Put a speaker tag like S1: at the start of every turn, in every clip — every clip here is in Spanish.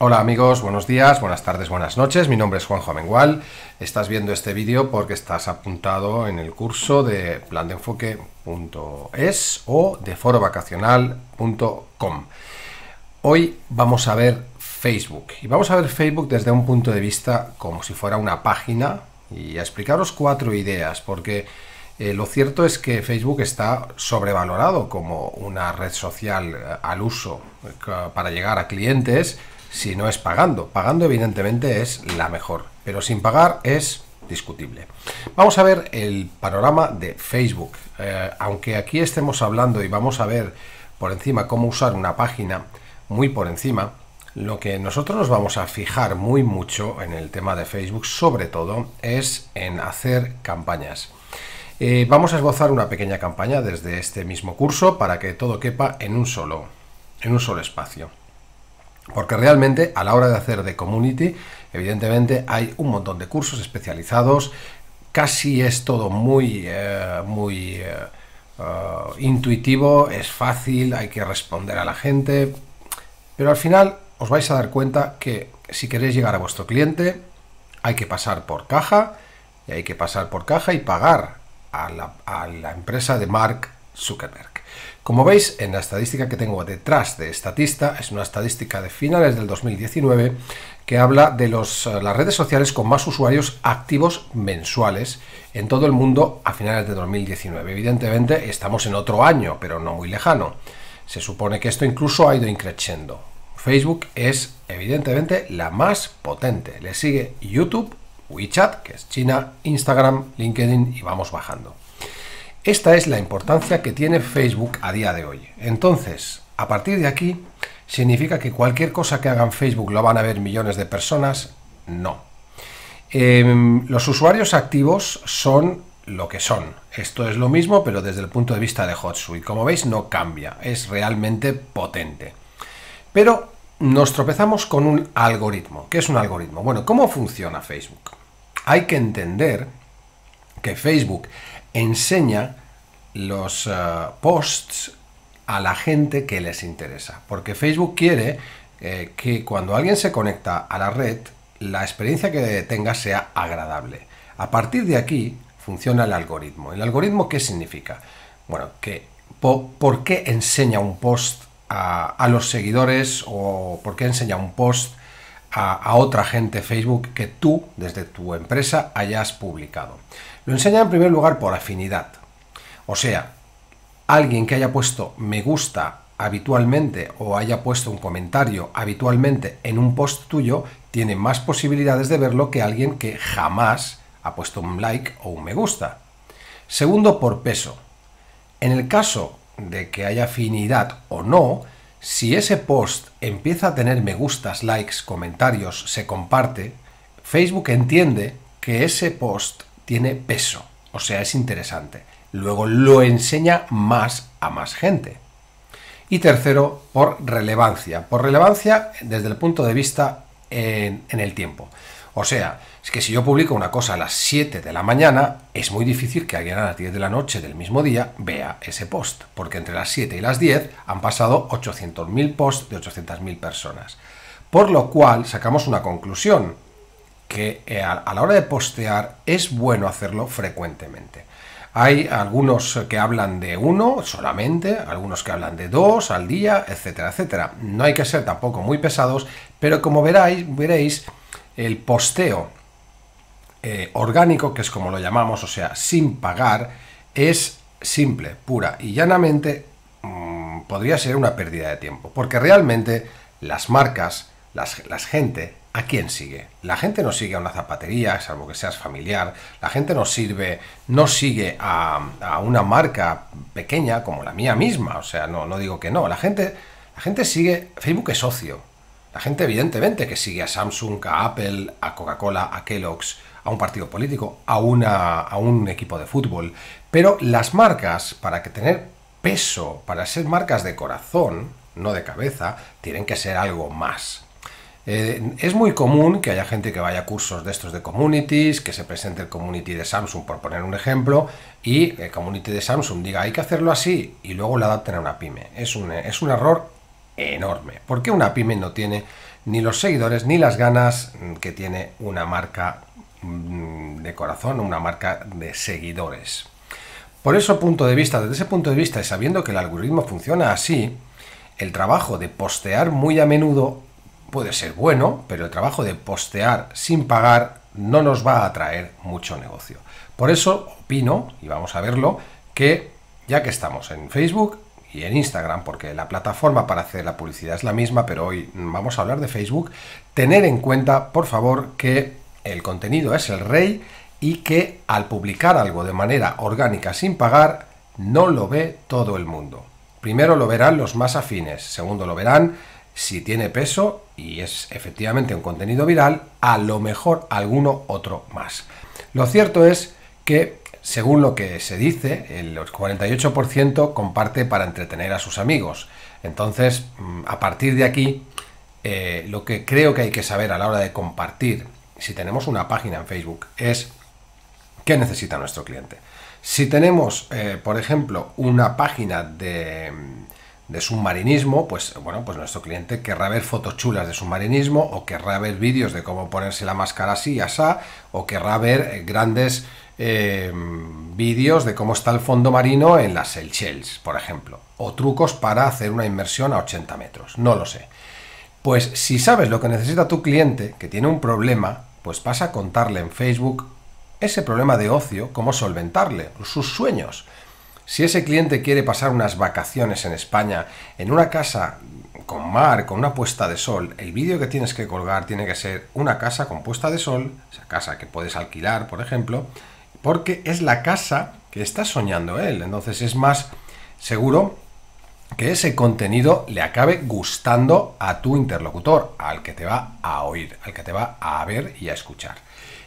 S1: Hola amigos, buenos días, buenas tardes, buenas noches. Mi nombre es Juanjo Amengual. Estás viendo este vídeo porque estás apuntado en el curso de plandeenfoque.es o de forovacacional.com. Hoy vamos a ver Facebook y vamos a ver Facebook desde un punto de vista como si fuera una página y a explicaros cuatro ideas porque eh, lo cierto es que Facebook está sobrevalorado como una red social eh, al uso eh, para llegar a clientes si no es pagando. Pagando evidentemente es la mejor, pero sin pagar es discutible. Vamos a ver el panorama de Facebook. Eh, aunque aquí estemos hablando y vamos a ver por encima cómo usar una página, muy por encima, lo que nosotros nos vamos a fijar muy mucho en el tema de Facebook, sobre todo, es en hacer campañas. Eh, vamos a esbozar una pequeña campaña desde este mismo curso para que todo quepa en un solo, en un solo espacio. Porque realmente a la hora de hacer de community, evidentemente hay un montón de cursos especializados, casi es todo muy, eh, muy eh, eh, intuitivo, es fácil, hay que responder a la gente, pero al final os vais a dar cuenta que si queréis llegar a vuestro cliente, hay que pasar por caja, y hay que pasar por caja y pagar a la empresa de Mark Zuckerberg. Como veis, en la estadística que tengo detrás de Estatista, es una estadística de finales del 2019 que habla de eh, las redes sociales con más usuarios activos mensuales en todo el mundo a finales de 2019. Evidentemente estamos en otro año, pero no muy lejano. Se supone que esto incluso ha ido increciendo. Facebook es evidentemente la más potente. Le sigue YouTube, WeChat, que es China, Instagram, LinkedIn y vamos bajando. Esta es la importancia que tiene Facebook a día de hoy. Entonces, a partir de aquí, ¿significa que cualquier cosa que hagan Facebook lo van a ver millones de personas? No. Em, los usuarios activos son lo que son. Esto es lo mismo, pero desde el punto de vista de HotSuite. Como veis, no cambia, es realmente potente. Pero nos tropezamos con un algoritmo. ¿Qué es un algoritmo? Bueno, ¿cómo funciona Facebook? Hay que entender que Facebook enseña los eh, posts a la gente que les interesa. Porque Facebook quiere eh, que cuando alguien se conecta a la red, la experiencia que tenga sea agradable. A partir de aquí funciona el algoritmo. ¿El algoritmo qué significa? Bueno, que ¿por qué enseña un post a, a, los seguidores o por qué enseña un post a, otra gente Facebook que tú, desde tu empresa, hayas publicado. Lo enseña en primer lugar por afinidad. O sea, alguien que haya puesto me gusta habitualmente o haya puesto un comentario habitualmente en un post tuyo, tiene más posibilidades de verlo que alguien que jamás ha puesto un like o un me gusta. Segundo, por peso. En el caso de que haya afinidad o no, si ese post empieza a tener me gustas, likes, comentarios, se comparte, Facebook entiende que ese post tiene peso, o sea, es interesante. Luego lo enseña más a más gente. Y tercero, por relevancia. Por relevancia desde el punto de vista en, el tiempo. O sea, es que si yo publico una cosa a las 7 de la mañana, es muy difícil que alguien a las 10 de la noche del mismo día vea ese post, porque entre las 7 y las 10 han pasado 800.000 posts de 800.000 personas. Por lo cual sacamos una conclusión, que eh, a la hora de postear es bueno hacerlo frecuentemente. Hay algunos que hablan de uno solamente, algunos que hablan de dos al día, etcétera, etcétera. No hay que ser tampoco muy pesados, pero como veráis, veréis, el posteo eh, orgánico, que es como lo llamamos, o sea, sin pagar, es simple, pura y llanamente mm, podría ser una pérdida de tiempo. Porque realmente las marcas, las, las gente, ¿a quién sigue? La gente no sigue a una zapatería, salvo que seas familiar. La gente no sirve, no sigue a, a una marca pequeña como la mía misma. O sea, no, no digo que no. La gente, la gente sigue. Facebook es socio. La gente evidentemente que sigue a Samsung, a Apple, a Coca-Cola, a Kellogg's, a un partido político, a, una, a un equipo de fútbol. Pero las marcas, para que tener peso, para ser marcas de corazón, no de cabeza, tienen que ser algo más. Eh, es muy común que haya gente que vaya a cursos de estos de communities, que se presente el community de Samsung, por poner un ejemplo, y el community de Samsung diga hay que hacerlo así y luego la adapten a una pyme. Es un, es un error enorme. Porque una pyme no tiene ni los seguidores ni las ganas mm, que tiene una marca mm, de corazón, una marca de seguidores. Por eso, punto de vista, desde ese punto de vista y sabiendo que el algoritmo funciona así, el trabajo de postear muy a menudo puede ser bueno, pero el trabajo de postear sin pagar no nos va a traer mucho negocio. Por eso opino, y vamos a verlo, que ya que estamos en Facebook, y en Instagram, porque la plataforma para hacer la publicidad es la misma, pero hoy vamos a hablar de Facebook, tener en cuenta, por favor, que el contenido es el rey y que al publicar algo de manera orgánica sin pagar, no lo ve todo el mundo. Primero lo verán los más afines, segundo lo verán si tiene peso y es efectivamente un contenido viral, a lo mejor alguno otro más. Lo cierto es que según lo que se dice, el 48% comparte para entretener a sus amigos. Entonces, mm, a partir de aquí, eh, lo que creo que hay que saber a la hora de compartir, si tenemos una página en Facebook, es qué necesita nuestro cliente. Si tenemos, eh, por ejemplo, una página mm, de, submarinismo, pues bueno, pues nuestro cliente querrá ver fotos chulas de submarinismo o querrá ver vídeos de cómo ponerse la máscara así y asá o querrá ver eh, grandes eh, vídeos de cómo está el fondo marino en las Seychelles, por ejemplo, o trucos para hacer una inmersión a 80 metros, no lo sé. Pues si sabes lo que necesita tu cliente, que tiene un problema, pues pasa a contarle en Facebook ese problema de ocio, cómo solventarle, sus sueños. Si ese cliente quiere pasar unas vacaciones en España, en una casa con mar, con una puesta de sol, el vídeo que tienes que colgar tiene que ser una casa con puesta de sol, esa casa que puedes alquilar, por ejemplo, porque es la casa que está soñando él. Entonces es más seguro que ese contenido le acabe gustando a tu interlocutor, al que te va a oír, al que te va a ver y a escuchar.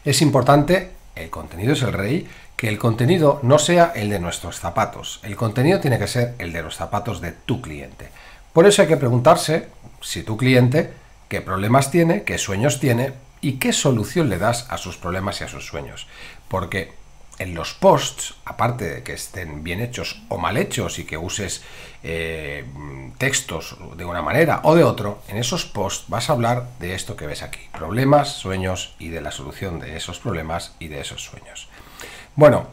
S1: Es importante, el contenido es el rey, que el contenido no sea el de nuestros zapatos. El contenido tiene que ser el de los zapatos de tu cliente. Por eso hay que preguntarse si tu cliente qué problemas tiene, qué sueños tiene y qué solución le das a sus problemas y a sus sueños. Porque en los posts, aparte de que estén bien hechos o mal hechos y que uses eh, textos de una manera o de otro, en esos posts vas a hablar de esto que ves aquí, problemas, sueños y de la solución de esos problemas y de esos sueños. Bueno,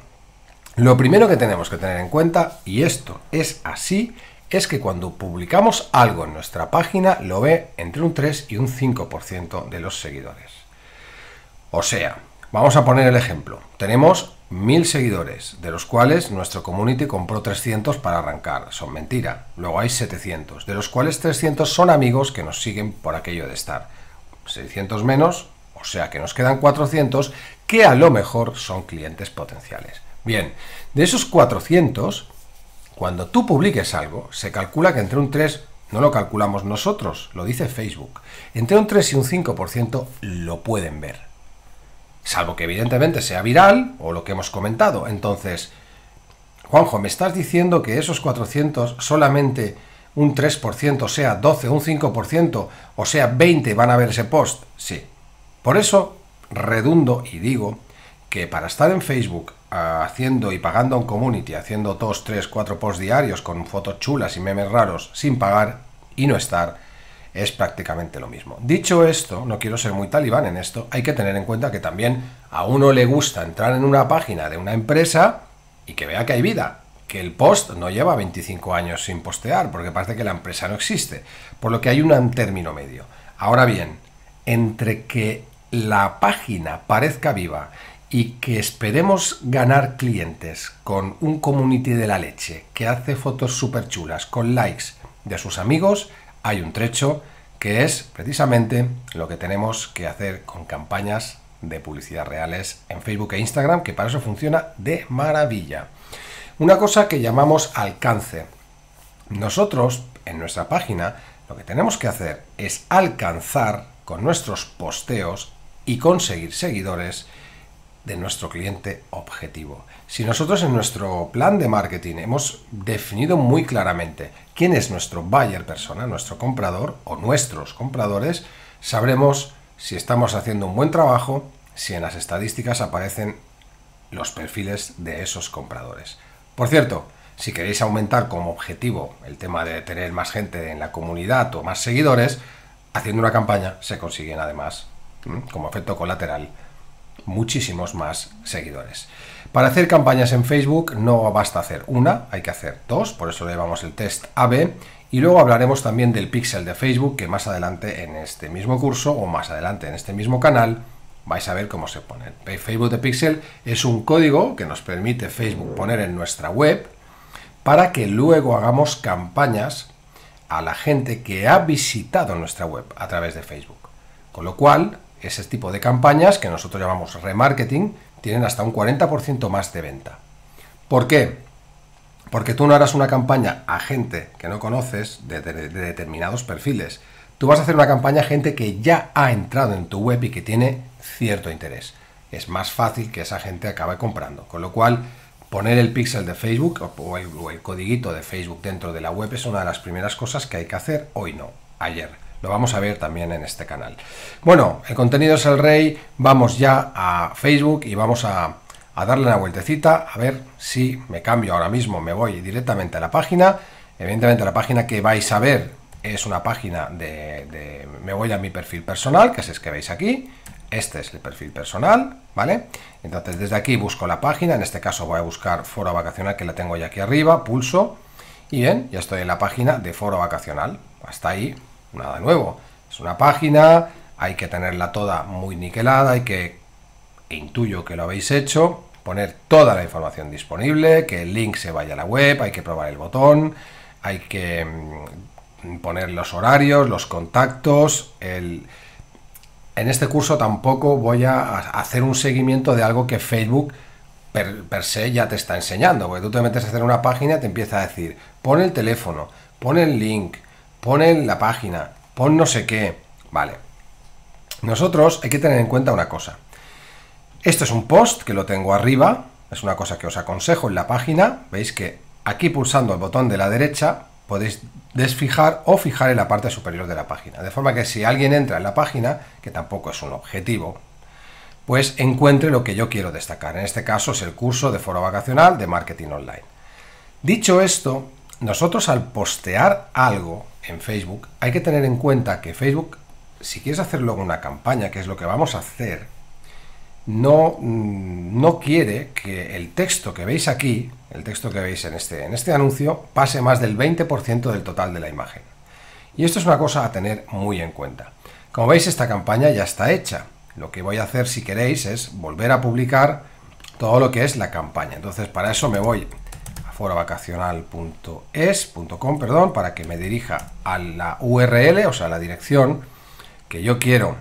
S1: lo primero que tenemos que tener en cuenta, y esto es así, es que cuando publicamos algo en nuestra página lo ve entre un 3 y un 5% de los seguidores. O sea, vamos a poner el ejemplo. Tenemos mil seguidores, de los cuales nuestro community compró 300 para arrancar, son mentira. Luego hay 700, de los cuales 300 son amigos que nos siguen por aquello de estar. 600 menos, o sea que nos quedan 400 que a lo mejor son clientes potenciales. Bien, de esos 400, cuando tú publiques algo, se calcula que entre un 3, no lo calculamos nosotros, lo dice Facebook, entre un 3 y un 5% lo pueden ver. Salvo que evidentemente sea viral o lo que hemos comentado. Entonces, Juanjo, ¿me estás diciendo que esos 400 solamente un 3%, o sea, 12, un 5%, o sea, 20 van a ver ese post? Sí. Por eso redundo y digo que para estar en Facebook ah, haciendo y pagando a un community, haciendo 2, 3, 4 posts diarios con fotos chulas y memes raros sin pagar y no estar, es prácticamente lo mismo. Dicho esto, no quiero ser muy talibán en esto, hay que tener en cuenta que también a uno le gusta entrar en una página de una empresa y que vea que hay vida, que el post no lleva 25 años sin postear, porque parece que la empresa no existe, por lo que hay un término medio. Ahora bien, entre que la página parezca viva y que esperemos ganar clientes con un community de la leche que hace fotos súper chulas con likes de sus amigos, hay un trecho que es precisamente lo que tenemos que hacer con campañas de publicidad reales en Facebook e Instagram, que para eso funciona de maravilla. Una cosa que llamamos alcance. Nosotros, en nuestra página, lo que tenemos que hacer es alcanzar con nuestros posteos y conseguir seguidores de nuestro cliente objetivo. Si nosotros en nuestro plan de marketing hemos definido muy claramente quién es nuestro buyer persona, nuestro comprador o nuestros compradores, sabremos si estamos haciendo un buen trabajo, si en las estadísticas aparecen los perfiles de esos compradores. Por cierto, si queréis aumentar como objetivo el tema de tener más gente en la comunidad o más seguidores, haciendo una campaña se consiguen además, como efecto colateral, muchísimos más seguidores. Para hacer campañas en Facebook no basta hacer una, hay que hacer dos, por eso le llamamos el test AB. Y luego hablaremos también del pixel de Facebook, que más adelante en este mismo curso o más adelante en este mismo canal vais a ver cómo se pone. Facebook de pixel es un código que nos permite Facebook poner en nuestra web para que luego hagamos campañas a la gente que ha visitado nuestra web a través de Facebook. Con lo cual, ese tipo de campañas que nosotros llamamos remarketing, tienen hasta un 40% más de venta. ¿Por qué? Porque tú no harás una campaña a gente que no conoces de, determinados perfiles. Tú vas a hacer una campaña a gente que ya ha entrado en tu web y que tiene cierto interés. Es más fácil que esa gente acabe comprando. Con lo cual, poner el pixel de Facebook o el, o de Facebook dentro de la web es una de las primeras cosas que hay que hacer hoy no, ayer. Lo vamos a ver también en este canal. Bueno, el contenido es el rey. Vamos ya a Facebook y vamos a, darle una vueltecita. A ver si me cambio ahora mismo. Me voy directamente a la página. Evidentemente la página que vais a ver es una página de, de, me voy a mi perfil personal, que es el que veis aquí. Este es el perfil personal, ¿vale? Entonces desde aquí busco la página, en este caso voy a buscar foro vacacional que la tengo ya aquí arriba, pulso, y bien, ya estoy en la página de foro vacacional. Hasta ahí, nada nuevo. Es una página, hay que tenerla toda muy niquelada, hay que, e intuyo que lo habéis hecho, poner toda la información disponible, que el link se vaya a la web, hay que probar el botón, hay que mm, poner los horarios, los contactos, En este curso tampoco voy a hacer un seguimiento de algo que Facebook per, per se ya te está enseñando, porque tú te metes a hacer una página y te empieza a decir, pon el teléfono, pon el link, pon la página, pon no sé qué. Vale. Nosotros hay que tener en cuenta una cosa. Esto es un post que lo tengo arriba, es una cosa que os aconsejo en la página. Veis que aquí pulsando el botón de la derecha podéis desfijar o fijar en la parte superior de la página. De forma que si alguien entra en la página, que tampoco es un objetivo, pues encuentre lo que yo quiero destacar. En este caso es el curso de foro vacacional de marketing online. Dicho esto, nosotros al postear algo en Facebook, hay que tener en cuenta que Facebook, si quieres hacer luego una campaña, que es lo que vamos a hacer, no, mm, no quiere que el texto que veis aquí, el texto que veis en este, en este anuncio, pase más del 20% del total de la imagen. Y esto es una cosa a tener muy en cuenta. Como veis, esta campaña ya está hecha. Lo que voy a hacer, si queréis, es volver a publicar todo lo que es la campaña. Entonces, para eso me voy foravacacional.es.com, perdón, para que me dirija a la URL, o sea, la dirección que yo quiero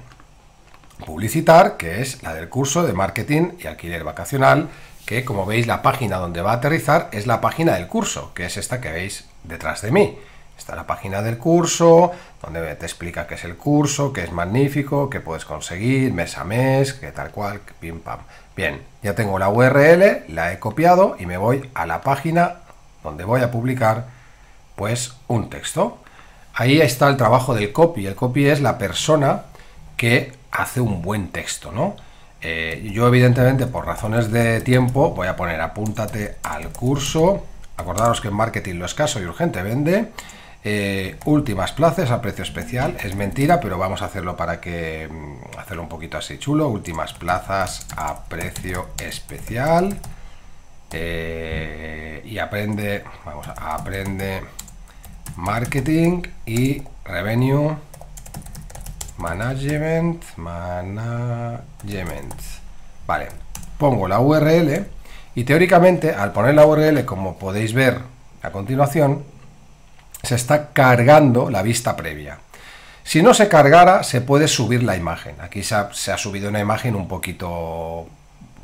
S1: publicitar, que es la del curso de marketing y alquiler vacacional, que como veis la página donde va a aterrizar es la página del curso, que es esta que veis detrás de mí. Está la página del curso, donde te explica qué es el curso, que es magnífico, que puedes conseguir mes a mes, que tal cual, pim pam. Bien, ya tengo la URL, la he copiado y me voy a la página donde voy a publicar pues un texto. Ahí está el trabajo del copy. El copy es la persona que hace un buen texto, ¿no? Eh, yo evidentemente por razones de tiempo voy a poner apúntate al curso. Acordaros que en marketing lo escaso y urgente vende. Eh, últimas plazas a precio especial, es mentira, pero vamos a hacerlo para que mm, hacerlo un poquito así chulo. Últimas plazas a precio especial. Eh, y aprende, vamos a aprende marketing y revenue management, management. Vale, pongo la URL y teóricamente al poner la URL, como podéis ver a continuación, se está cargando la vista previa. Si no se cargara, se puede subir la imagen. Aquí se ha, subido una imagen un poquito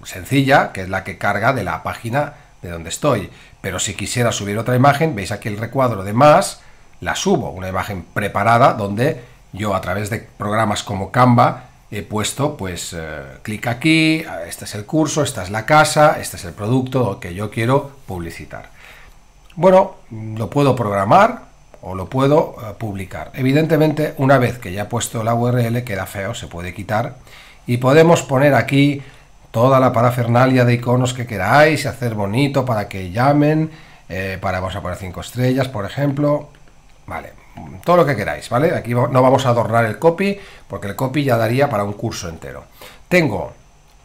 S1: sencilla, que es la que carga de la página de donde estoy. Pero si quisiera subir otra imagen, veis aquí el recuadro de más, la subo, una imagen preparada donde yo a través de programas como Canva he puesto, pues eh, clic aquí, este es el curso, esta es la casa, este es el producto que yo quiero publicitar. Bueno, lo puedo programar o lo puedo eh, publicar. Evidentemente, una vez que ya he puesto la URL, queda feo, se puede quitar. Y podemos poner aquí toda la parafernalia de iconos que queráis, hacer bonito para que llamen, eh, para vamos a poner cinco estrellas, por ejemplo. Vale, todo lo que queráis, ¿vale? Aquí no vamos a adornar el copy, porque el copy ya daría para un curso entero. Tengo,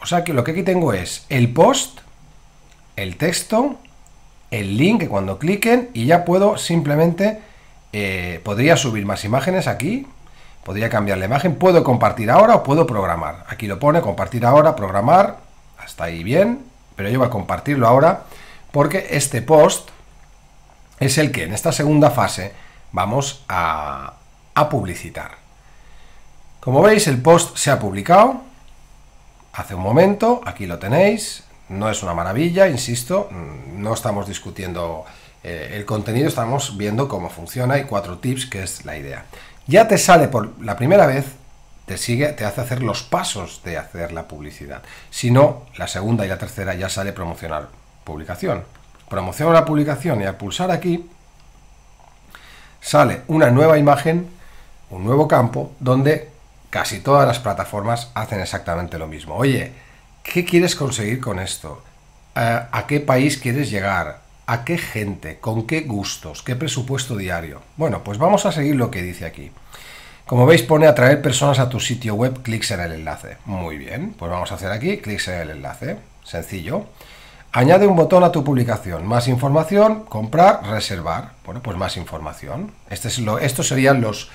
S1: o sea que lo que aquí tengo es el post, el texto, el link cuando cliquen y ya puedo simplemente, eh, podría subir más imágenes aquí, podría cambiar la imagen, puedo compartir ahora o puedo programar. Aquí lo pone, compartir ahora, programar, hasta ahí bien, pero yo voy a compartirlo ahora porque este post es el que en esta segunda fase vamos a, a publicitar. Como veis, el post se ha publicado hace un momento, aquí lo tenéis, no es una maravilla, insisto, mm, no estamos discutiendo eh, el contenido, estamos viendo cómo funciona y cuatro tips, que es la idea. Ya te sale por la primera vez, te sigue, te hace hacer los pasos de hacer la publicidad. Si no, la segunda y la tercera ya sale promocionar publicación. Promocionar la publicación y al pulsar aquí sale una nueva imagen, un nuevo campo, donde casi todas las plataformas hacen exactamente lo mismo. Oye, ¿Qué quieres conseguir con esto? Eh, ¿A qué país quieres llegar? ¿A qué gente? ¿Con qué gustos? ¿Qué presupuesto diario? Bueno, pues vamos a seguir lo que dice aquí. Como veis pone atraer personas a tu sitio web, clics en el enlace. Muy bien, pues vamos a hacer aquí, clics en el enlace. Sencillo. Añade un botón a tu publicación. Más información, comprar, reservar. Bueno, pues más información. Este es lo, estos serían los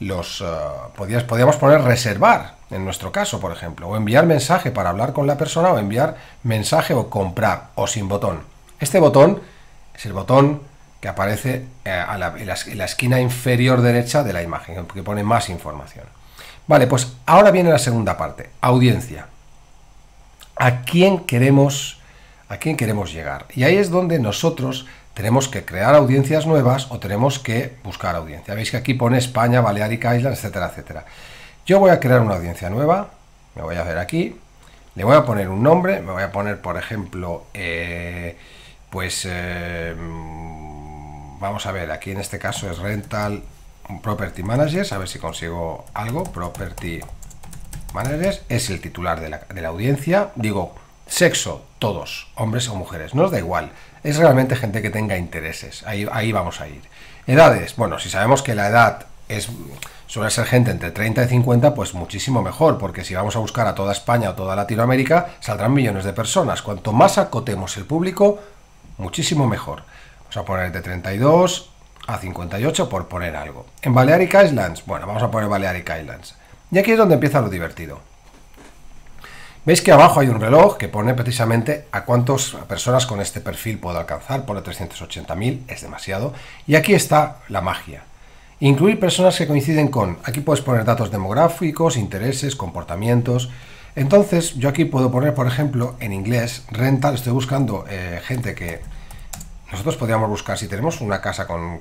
S1: los eh, podías, podíamos poner reservar, en nuestro caso, por ejemplo, o enviar mensaje para hablar con la persona, o enviar mensaje o comprar, o sin botón. Este botón es el botón que aparece eh, a en, la, en la esquina inferior derecha de la imagen, que pone más información. Vale, pues ahora viene la segunda parte, audiencia. ¿A quién queremos, a quién queremos llegar? Y ahí es donde nosotros tenemos que crear audiencias nuevas o tenemos que buscar audiencia. Veis que aquí pone España, Balearica, island etcétera, etcétera. Yo voy a crear una audiencia nueva, me voy a ver aquí, le voy a poner un nombre, me voy a poner, por ejemplo, eh, pues eh, vamos a ver, aquí en este caso es Rental Property Managers, a ver si consigo algo, Property Managers, es el titular de la audiencia, digo, Sexo, todos, hombres o mujeres, no nos da igual. Es realmente gente que tenga intereses. Ahí, ahí vamos a ir. Edades, bueno, si sabemos que la edad es suele ser gente entre 30 y 50, pues muchísimo mejor, porque si vamos a buscar a toda España o toda Latinoamérica, saldrán millones de personas. Cuanto más acotemos el público, muchísimo mejor. Vamos a poner de 32 a 58 por poner algo. En Balearic Islands, bueno, vamos a poner Balearic Islands. Y aquí es donde empieza lo divertido. Veis que abajo hay un reloj que pone precisamente a cuántas personas con este perfil puedo alcanzar, pone 380.000, es demasiado. Y aquí está la magia. Incluir personas que coinciden con, aquí puedes poner datos demográficos, intereses, comportamientos. Entonces yo aquí puedo poner, por ejemplo, en inglés, rental, estoy buscando eh, gente que nosotros podríamos buscar, si tenemos una casa con,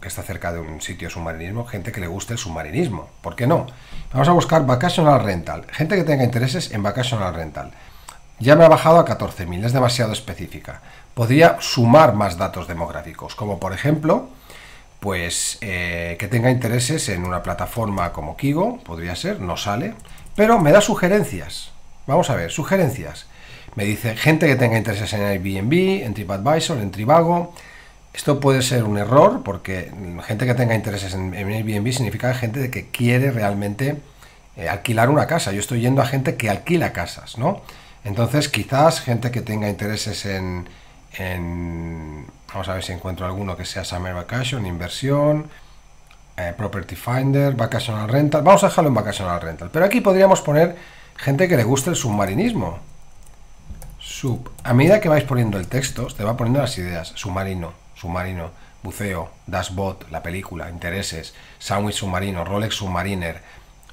S1: que está cerca de un sitio de submarinismo, gente que le guste el submarinismo. ¿Por qué no? Vamos a buscar al Rental. Gente que tenga intereses en al Rental. Ya me ha bajado a 14.000, es demasiado específica. Podría sumar más datos demográficos, como por ejemplo, pues eh, que tenga intereses en una plataforma como Kigo, podría ser, no sale, pero me da sugerencias. Vamos a ver, sugerencias. Me dice gente que tenga intereses en Airbnb, en TripAdvisor, en Tribago. Esto puede ser un error porque gente que tenga intereses en, Airbnb significa gente que quiere realmente eh, alquilar una casa. Yo estoy yendo a gente que alquila casas, ¿no? Entonces quizás gente que tenga intereses en, vamos a ver si encuentro alguno que sea Summer Vacation, inversión, eh, Property Finder, Vacational Rental. Vamos a dejarlo en Vacational Rental. Pero aquí podríamos poner gente que le guste el submarinismo. A medida que vais poniendo el texto, te va poniendo las ideas. Submarino, submarino, buceo, dashboard, la película, intereses, sandwich submarino, Rolex submariner,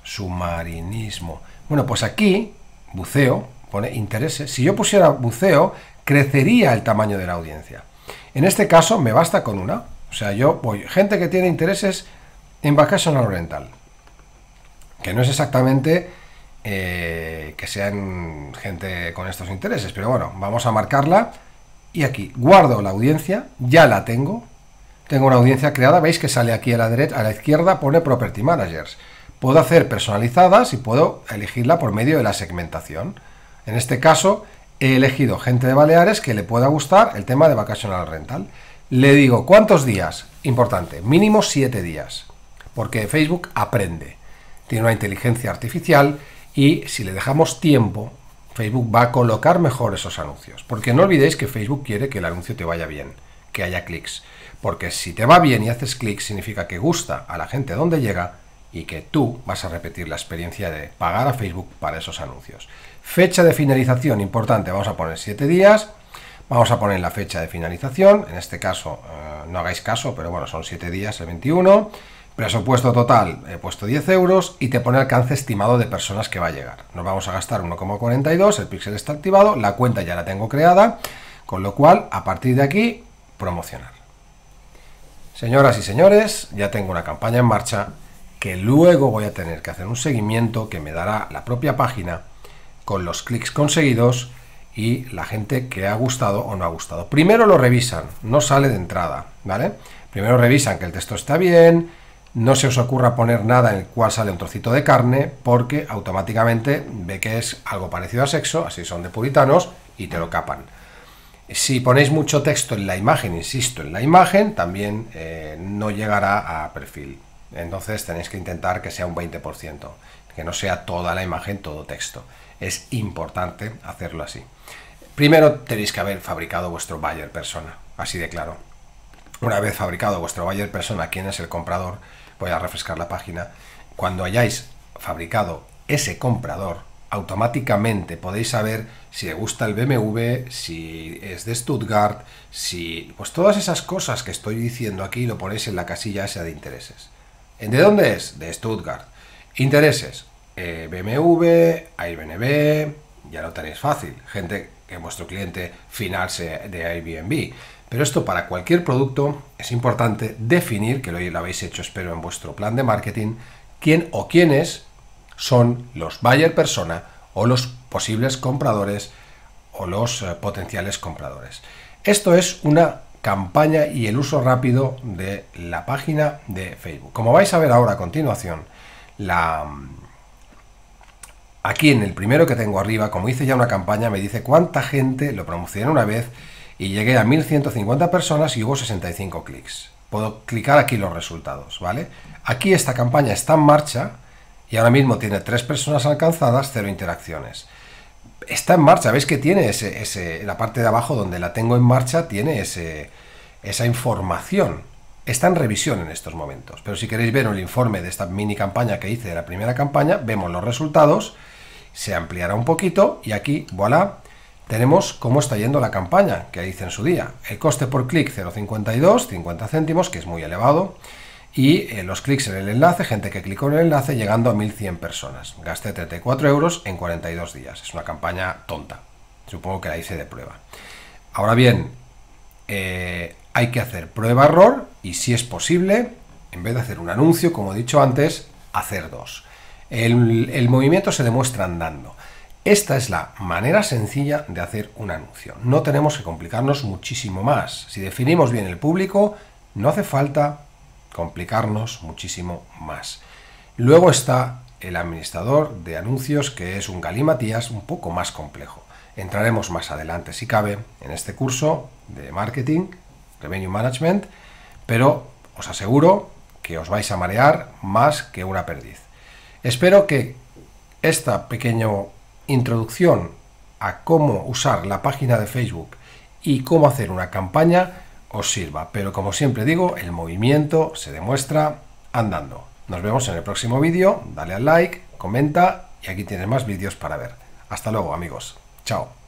S1: submarinismo. Bueno, pues aquí, buceo, pone intereses. Si yo pusiera buceo, crecería el tamaño de la audiencia. En este caso, me basta con una. O sea, yo voy, gente que tiene intereses en vacacional oriental, que no es exactamente eh, que sean gente con estos intereses. Pero bueno, vamos a marcarla. Y aquí guardo la audiencia, ya la tengo. Tengo una audiencia creada, veis que sale aquí a la derecha, a la izquierda pone Property Managers. Puedo hacer personalizadas y puedo elegirla por medio de la segmentación. En este caso he elegido gente de Baleares que le pueda gustar el tema de vacacional rental. Le digo, ¿cuántos días? Importante, mínimo siete días. Porque Facebook aprende. Tiene una inteligencia artificial y si le dejamos tiempo, Facebook va a colocar mejor esos anuncios. Porque no olvidéis que Facebook quiere que el anuncio te vaya bien, que haya clics. Porque si te va bien y haces clic significa que gusta a la gente donde llega y que tú vas a repetir la experiencia de pagar a Facebook para esos anuncios. Fecha de finalización importante, vamos a poner 7 días. Vamos a poner la fecha de finalización, en este caso eh, no hagáis caso, pero bueno, son 7 días, el 21. Presupuesto total, he puesto 10 euros y te pone alcance estimado de personas que va a llegar. Nos vamos a gastar 1,42, el píxel está activado, la cuenta ya la tengo creada, con lo cual, a partir de aquí, promocionar. Señoras y señores, ya tengo una campaña en marcha que luego voy a tener que hacer un seguimiento que me dará la propia página con los clics conseguidos y la gente que ha gustado o no ha gustado. Primero lo revisan, no sale de entrada, ¿vale? Primero revisan que el texto está bien, no se os ocurra poner nada en el cual sale un trocito de carne porque automáticamente ve que es algo parecido a sexo, así son de puritanos, y te lo capan. Si ponéis mucho texto en la imagen, insisto, en la imagen, también eh, no llegará a perfil. Entonces tenéis que intentar que sea un 20%, que no sea toda la imagen, todo texto. Es importante hacerlo así. Primero tenéis que haber fabricado vuestro buyer persona, así de claro. Una vez fabricado vuestro buyer persona, quién es el comprador, voy a refrescar la página, cuando hayáis fabricado ese comprador, automáticamente podéis saber si le gusta el BMW, si es de Stuttgart, si... Pues todas esas cosas que estoy diciendo aquí lo ponéis en la casilla esa de intereses. ¿De dónde es? De Stuttgart. Intereses. Eh, BMW, Airbnb, ya lo tenéis fácil. Gente que vuestro cliente final sea de Airbnb. Pero esto para cualquier producto es importante definir, que lo habéis hecho espero en vuestro plan de marketing, quién o quiénes son los buyer persona o los posibles compradores o los eh, potenciales compradores. Esto es una campaña y el uso rápido de la página de Facebook. Como vais a ver ahora a continuación, la... aquí en el primero que tengo arriba, como hice ya una campaña, me dice cuánta gente lo promocioné una vez y llegué a 1150 personas y hubo 65 clics. Puedo clicar aquí los resultados, ¿vale? Aquí esta campaña está en marcha y ahora mismo tiene 3 personas alcanzadas, 0 interacciones. Está en marcha, veis que tiene ese, ese, la parte de abajo donde la tengo en marcha, tiene ese, esa información. Está en revisión en estos momentos, pero si queréis ver el informe de esta mini campaña que hice de la primera campaña, vemos los resultados, se ampliará un poquito y aquí, voilà, tenemos cómo está yendo la campaña que hice en su día. El coste por clic 0,52, 50 céntimos, que es muy elevado, y eh, los clics en el enlace, gente que clicó en el enlace, llegando a 1.100 personas. Gasté 34 euros en 42 días. Es una campaña tonta. Supongo que la hice de prueba. Ahora bien, eh, hay que hacer prueba-error y si es posible, en vez de hacer un anuncio, como he dicho antes, hacer dos. el movimiento se demuestra andando. Esta es la manera sencilla de hacer un anuncio. No tenemos que complicarnos muchísimo más. Si definimos bien el público, no hace falta complicarnos muchísimo más. Luego está el administrador de anuncios, que es un galimatías un poco más complejo. Entraremos más adelante, si cabe, en este curso de marketing, revenue management, pero os aseguro que os vais a marear más que una perdiz. Espero que esta pequeño introducción a cómo usar la página de Facebook y cómo hacer una campaña os sirva. Pero como siempre digo, el movimiento se demuestra andando. Nos vemos en el próximo vídeo, dale al like, comenta y aquí tienes más vídeos para ver. Hasta luego amigos, chao.